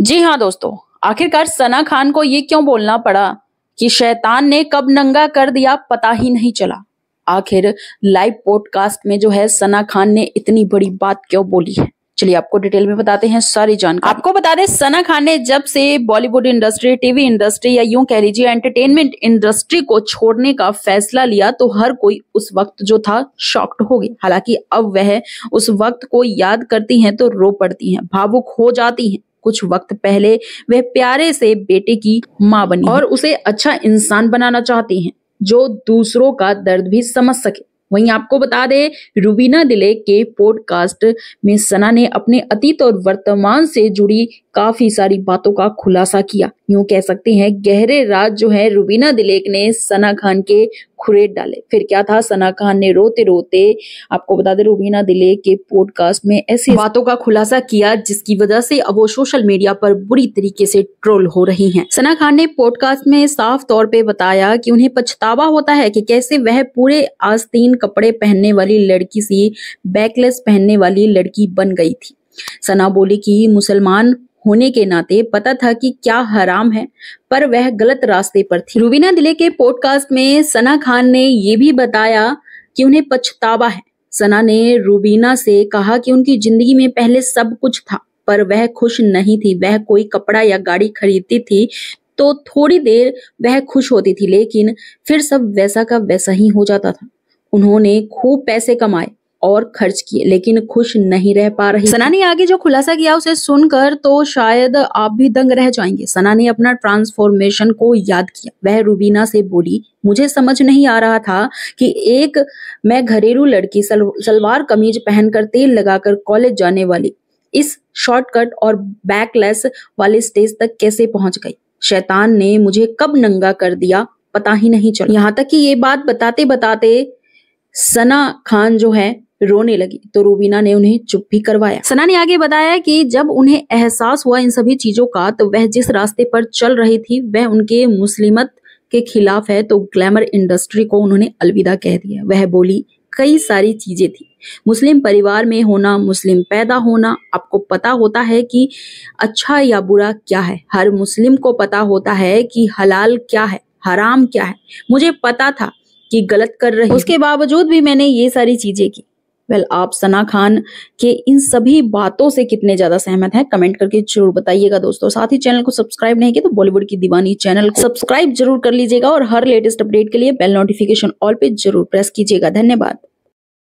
जी हाँ दोस्तों आखिरकार सना खान को ये क्यों बोलना पड़ा कि शैतान ने कब नंगा कर दिया पता ही नहीं चला आखिर लाइव पॉडकास्ट में जो है सना खान ने इतनी बड़ी बात क्यों बोली है चलिए आपको डिटेल में बताते हैं सारी जानकारी आपको बता दें सना खान ने जब से बॉलीवुड इंडस्ट्री टीवी इंडस्ट्री या यूं कह लीजिए एंटरटेनमेंट इंडस्ट्री को छोड़ने का फैसला लिया तो हर कोई उस वक्त जो था शॉक्ड हो गया हालांकि अब वह उस वक्त को याद करती हैं तो रो पड़ती हैं भावुक हो जाती हैं कुछ वक्त पहले वह प्यारे से बेटे की माँ बनी और उसे अच्छा इंसान बनाना चाहती हैं जो दूसरों का दर्द भी समझ सके वहीं आपको बता दें रुबीना दिले के पॉडकास्ट में सना ने अपने अतीत और वर्तमान से जुड़ी काफी सारी बातों का खुलासा किया यूं कह सकते हैं गहरे राज जो है रुबीना दिलेक ने सना खान के खुरेट डाले फिर क्या था सना खान ने रोते रोते आपको बता दें रुबीना दिलेक के पॉडकास्ट में ऐसी बातों का खुलासा किया जिसकी वजह से अब वो सोशल मीडिया पर बुरी तरीके से ट्रोल हो रही हैं सना खान ने पॉडकास्ट में साफ तौर पर बताया कि उन्हें पछतावा होता है कि कैसे वह पूरे आस्तीन कपड़े पहनने वाली लड़की सी बैकलेस पहनने वाली लड़की बन गई थी सना बोली कि मुसलमान होने के नाते पता था कि क्या हराम है पर वह गलत रास्ते पर थी रूबीना दिले के पॉडकास्ट में सना खान ने यह भी बताया कि उन्हें पछतावा है सना ने रूबीना से कहा कि उनकी जिंदगी में पहले सब कुछ था पर वह खुश नहीं थी वह कोई कपड़ा या गाड़ी खरीदती थी तो थोड़ी देर वह खुश होती थी लेकिन फिर सब वैसा का वैसा ही हो जाता था उन्होंने खूब पैसे कमाए और खर्च किए लेकिन खुश नहीं रह पा रही सना ने आगे जो खुलासा किया उसे सुनकर तो शायद आप भी दंग रह जाएंगे सना ने अपना ट्रांसफॉर्मेशन को याद किया वह रूबीना से बोली मुझे समझ नहीं आ रहा था कि एक मैं घरेलू लड़की सल, सलवार कमीज पहनकर तेल लगाकर कॉलेज जाने वाली इस शॉर्टकट और बैकलेस वाले स्टेज तक कैसे पहुंच गई शैतान ने मुझे कब नंगा कर दिया पता ही नहीं चला यहाँ तक कि ये बात बताते बताते सना खान जो है रोने लगी तो रूबीना ने उन्हें चुप भी करवाया सना ने आगे बताया कि जब उन्हें एहसास हुआ इन सभी चीजों का तो वह जिस रास्ते पर चल रही थी वह उनके मुस्लिमत के खिलाफ है तो ग्लैमर इंडस्ट्री को उन्होंने अलविदा कह दिया वह बोली कई सारी चीजें थी मुस्लिम परिवार में होना मुस्लिम पैदा होना आपको पता होता है कि अच्छा या बुरा क्या है हर मुस्लिम को पता होता है कि हलाल क्या है हराम क्या है मुझे पता था कि गलत कर रही उसके बावजूद भी मैंने ये सारी चीजें की वेल आप सना खान के इन सभी बातों से कितने ज्यादा सहमत हैं कमेंट करके जरूर बताइएगा दोस्तों साथ ही चैनल को सब्सक्राइब नहीं किया तो बॉलीवुड की दीवानी चैनल को सब्सक्राइब जरूर कर लीजिएगा और हर लेटेस्ट अपडेट के लिए बेल नोटिफिकेशन ऑल पे जरूर प्रेस कीजिएगा धन्यवाद